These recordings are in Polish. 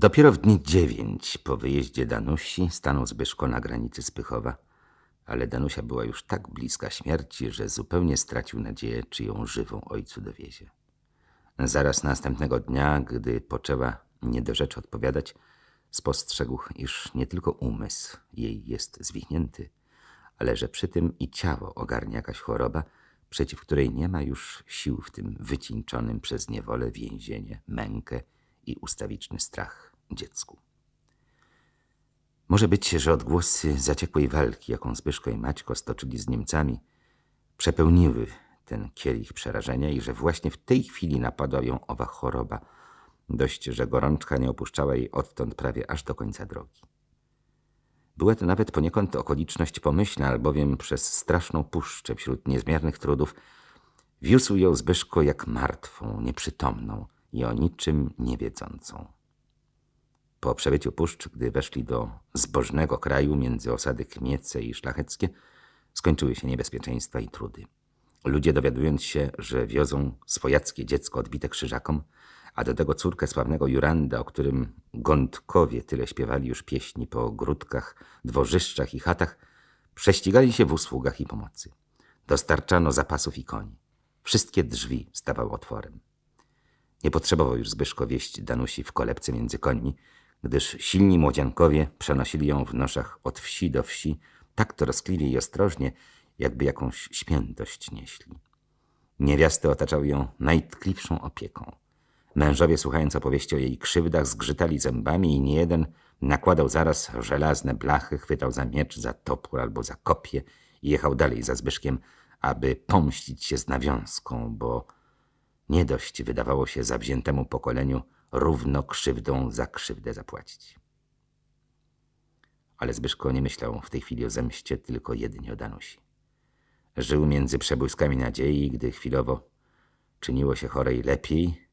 Dopiero w dni dziewięć po wyjeździe Danusi stanął Zbyszko na granicy Spychowa, ale Danusia była już tak bliska śmierci, że zupełnie stracił nadzieję, czy ją żywą ojcu dowiezie. Zaraz następnego dnia, gdy poczęła nie do rzeczy odpowiadać, spostrzegł, iż nie tylko umysł jej jest zwichnięty, ale że przy tym i ciało ogarnia jakaś choroba, przeciw której nie ma już sił w tym wycieńczonym przez niewolę więzienie, mękę i ustawiczny strach dziecku. Może być, że odgłosy zaciekłej walki, jaką Zbyszko i Maćko stoczyli z Niemcami, przepełniły ten kielich przerażenia i że właśnie w tej chwili napadła ją owa choroba, dość, że gorączka nie opuszczała jej odtąd prawie aż do końca drogi. Była to nawet poniekąd okoliczność pomyślna, albowiem przez straszną puszczę wśród niezmiernych trudów wiózł ją Zbyszko jak martwą, nieprzytomną i o niczym niewiedzącą. Po przebyciu puszcz, gdy weszli do zbożnego kraju między osady kmiece i szlacheckie, skończyły się niebezpieczeństwa i trudy. Ludzie dowiadując się, że wiozą swojackie dziecko odbite krzyżakom, a do tego córkę sławnego Juranda, o którym gądkowie tyle śpiewali już pieśni po grudkach, dworzyszczach i chatach, prześcigali się w usługach i pomocy. Dostarczano zapasów i koni. Wszystkie drzwi stawały otworem. Nie potrzebował już Zbyszko wieść Danusi w kolebce między końmi, gdyż silni młodziankowie przenosili ją w noszach od wsi do wsi tak troskliwie i ostrożnie, jakby jakąś świętość nieśli. Niewiasty otaczały ją najtkliwszą opieką. Mężowie, słuchając opowieści o jej krzywdach, zgrzytali zębami i niejeden nakładał zaraz żelazne blachy, chwytał za miecz, za topór albo za kopię i jechał dalej za Zbyszkiem, aby pomścić się z nawiązką, bo nie dość wydawało się zawziętemu pokoleniu – równo krzywdą za krzywdę zapłacić. Ale Zbyszko nie myślał w tej chwili o zemście, tylko jedynie o Danusi. Żył między przebłyskami nadziei, gdy chwilowo czyniło się chorej lepiej,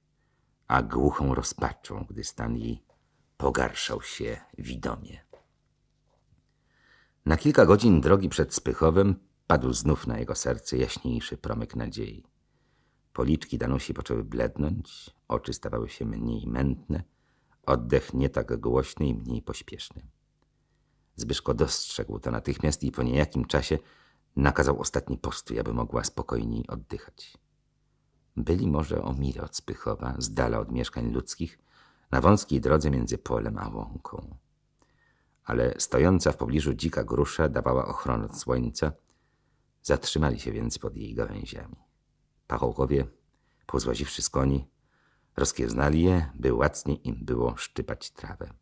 a głuchą rozpaczą, gdy stan jej pogarszał się widomie. Na kilka godzin drogi przed Spychowem padł znów na jego serce jaśniejszy promyk nadziei. Policzki Danusi poczęły blednąć, oczy stawały się mniej mętne, oddech nie tak głośny i mniej pośpieszny. Zbyszko dostrzegł to natychmiast i po niejakim czasie nakazał ostatni postój, aby mogła spokojniej oddychać. Byli może o milę od Spychowa, z dala od mieszkań ludzkich, na wąskiej drodze między polem a łąką. Ale stojąca w pobliżu dzika grusza dawała ochronę od słońca, zatrzymali się więc pod jej gałęziami. Pachołkowie, pozłaziwszy z koni, rozkiełznali je, by łacniej im było szczypać trawę.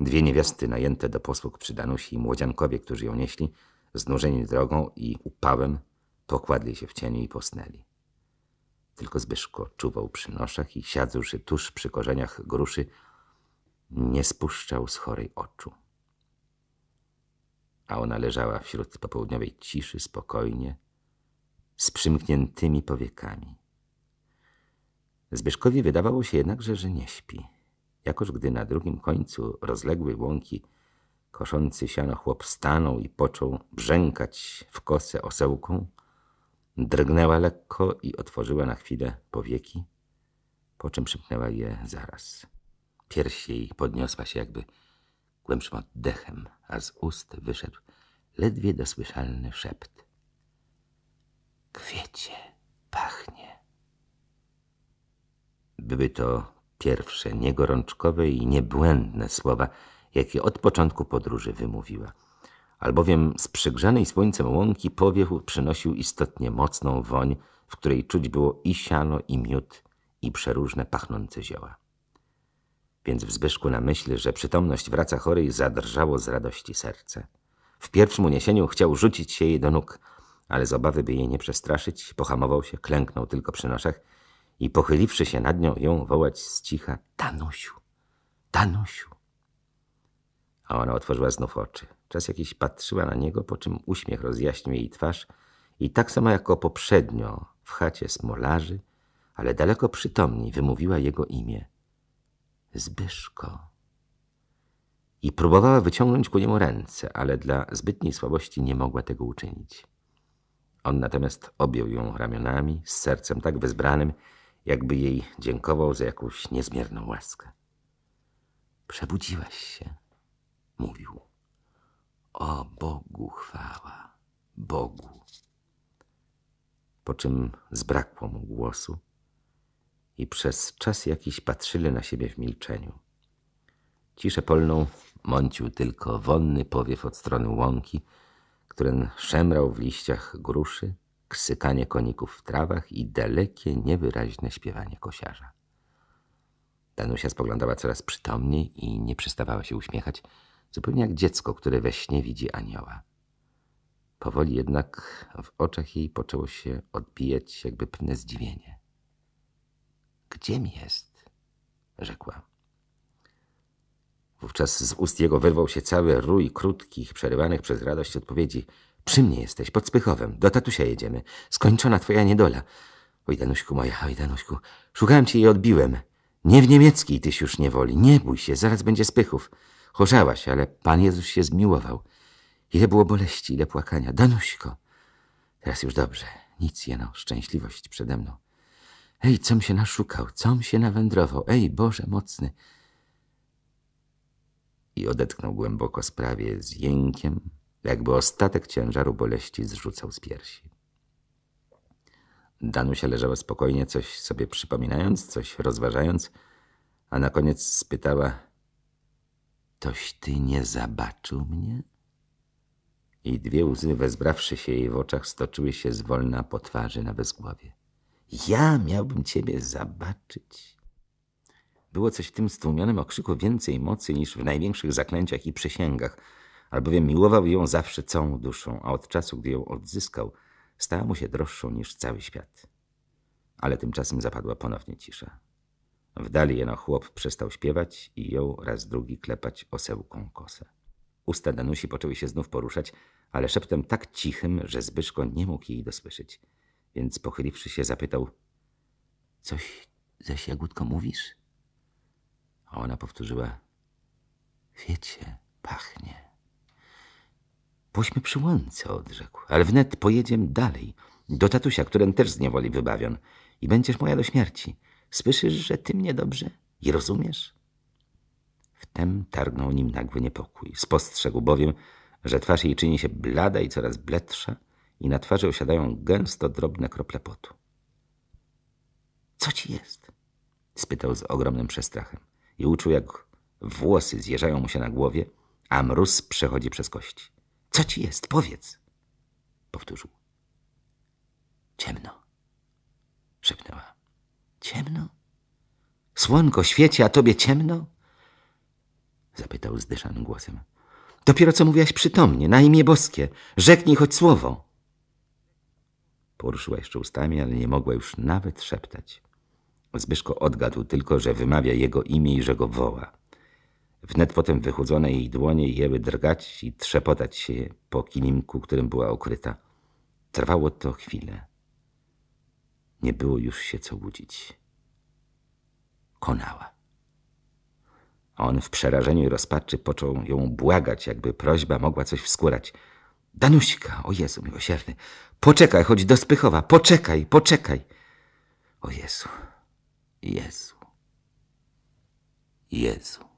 Dwie niewiasty najęte do posług przy Danusi i młodziankowie, którzy ją nieśli, znużeni drogą i upałem, pokładli się w cieniu i posnęli. Tylko Zbyszko czuwał przy noszach i siadłszy tuż przy korzeniach gruszy, nie spuszczał z chorej oczu. A ona leżała wśród popołudniowej ciszy, spokojnie, z przymkniętymi powiekami. Zbyszkowi wydawało się jednakże, że nie śpi. Jakoż gdy na drugim końcu rozległej łąki koszący siano chłop stanął i począł brzękać w kosę osełką, drgnęła lekko i otworzyła na chwilę powieki, po czym przymknęła je zaraz. Pierś jej podniosła się jakby głębszym oddechem, a z ust wyszedł ledwie dosłyszalny szept kwiecie pachnie. Były to pierwsze niegorączkowe i niebłędne słowa, jakie od początku podróży wymówiła. Albowiem z przygrzanej słońcem łąki powiew przynosił istotnie mocną woń, w której czuć było i siano, i miód, i przeróżne pachnące zioła. Więc w Zbyszku na myśl, że przytomność wraca chorej, zadrżało z radości serce. W pierwszym uniesieniu chciał rzucić się jej do nóg, ale z obawy, by jej nie przestraszyć, pohamował się, klęknął tylko przy noszach i pochyliwszy się nad nią, ją wołać z cicha – Tanusiu, Tanusiu. A ona otworzyła znów oczy. Czas jakiś patrzyła na niego, po czym uśmiech rozjaśnił jej twarz i tak samo jako poprzednio w chacie smolarzy, ale daleko przytomni wymówiła jego imię – Zbyszko i próbowała wyciągnąć ku niemu ręce, ale dla zbytniej słabości nie mogła tego uczynić. On natomiast objął ją ramionami z sercem tak wezbranym, jakby jej dziękował za jakąś niezmierną łaskę. Przebudziłaś się, mówił. O Bogu chwała, Bogu. Po czym zbrakło mu głosu i przez czas jakiś patrzyli na siebie w milczeniu. Ciszę polną mącił tylko wonny powiew od strony łąki, który szemrał w liściach gruszy, ksykanie koników w trawach i dalekie, niewyraźne śpiewanie kosiarza. Danusia spoglądała coraz przytomniej i nie przestawała się uśmiechać, zupełnie jak dziecko, które we śnie widzi anioła. Powoli jednak w oczach jej poczęło się odbijać jakby pewne zdziwienie. – Gdzie mi jest? – rzekła. Wówczas z ust jego wyrwał się cały rój krótkich, przerywanych przez radość odpowiedzi. Przy mnie jesteś, pod Spychowem, do tatusia jedziemy. Skończona twoja niedola. Oj, Danuśku moja, oj, Danuśku, szukałem cię i odbiłem. Nie w niemieckiej tyś już nie woli, nie bój się, zaraz będzie Spychów. Chorzałaś, ale Pan Jezus się zmiłował. Ile było boleści, ile płakania. Danuśko! Teraz już dobrze, nic jeno, szczęśliwość przede mną. Ej, com się naszukał, com się nawędrował, ej, Boże mocny! i odetchnął głęboko z prawie z jękiem, jakby ostatek ciężaru boleści zrzucał z piersi. Danusia leżała spokojnie, coś sobie przypominając, coś rozważając, a na koniec spytała – Toś ty nie zobaczył mnie? I dwie łzy, wezbrawszy się jej w oczach, stoczyły się zwolna po twarzy na bezgłowie. – Ja miałbym ciebie zobaczyć! Było coś w tym stłumionym okrzyku więcej mocy niż w największych zaklęciach i przysięgach, albowiem miłował ją zawsze całą duszą, a od czasu, gdy ją odzyskał, stała mu się droższą niż cały świat. Ale tymczasem zapadła ponownie cisza. W dali jeno chłop przestał śpiewać i ją raz drugi klepać osełką kosę. Usta Danusi poczęły się znów poruszać, ale szeptem tak cichym, że Zbyszko nie mógł jej dosłyszeć. Więc pochyliwszy się zapytał – Coś zaś Jagódko mówisz? – a ona powtórzyła: Wiecie, pachnie. Pośmy przy łące, odrzekł, ale wnet pojedziem dalej, do tatusia, którym też z niewoli wybawion, i będziesz moja do śmierci. Słyszysz, że ty mnie dobrze i rozumiesz? Wtem targnął nim nagły niepokój. Spostrzegł bowiem, że twarz jej czyni się blada i coraz bledsza i na twarzy osiadają gęsto drobne krople potu. – Co ci jest? – spytał z ogromnym przestrachem i uczuł, jak włosy zjeżdżają mu się na głowie, a mróz przechodzi przez kości. Co ci jest? Powiedz! Powtórzył. Ciemno, szepnęła. Ciemno? Słonko świeci, a tobie ciemno? Zapytał zdyszanym głosem. Dopiero co mówiłaś przytomnie, na imię boskie. Rzeknij choć słowo. Poruszyła jeszcze ustami, ale nie mogła już nawet szeptać. Zbyszko odgadł tylko, że wymawia jego imię i że go woła. Wnet potem wychudzone jej dłonie jęły drgać i trzepotać się po kilimku, którym była okryta. Trwało to chwilę. Nie było już się co łudzić. Konała. A on w przerażeniu i rozpaczy począł ją błagać, jakby prośba mogła coś wskórać. Danuśka, o Jezu miłosierny, poczekaj, choć do Spychowa, poczekaj, poczekaj. O Jezu. Jezu. Jezu.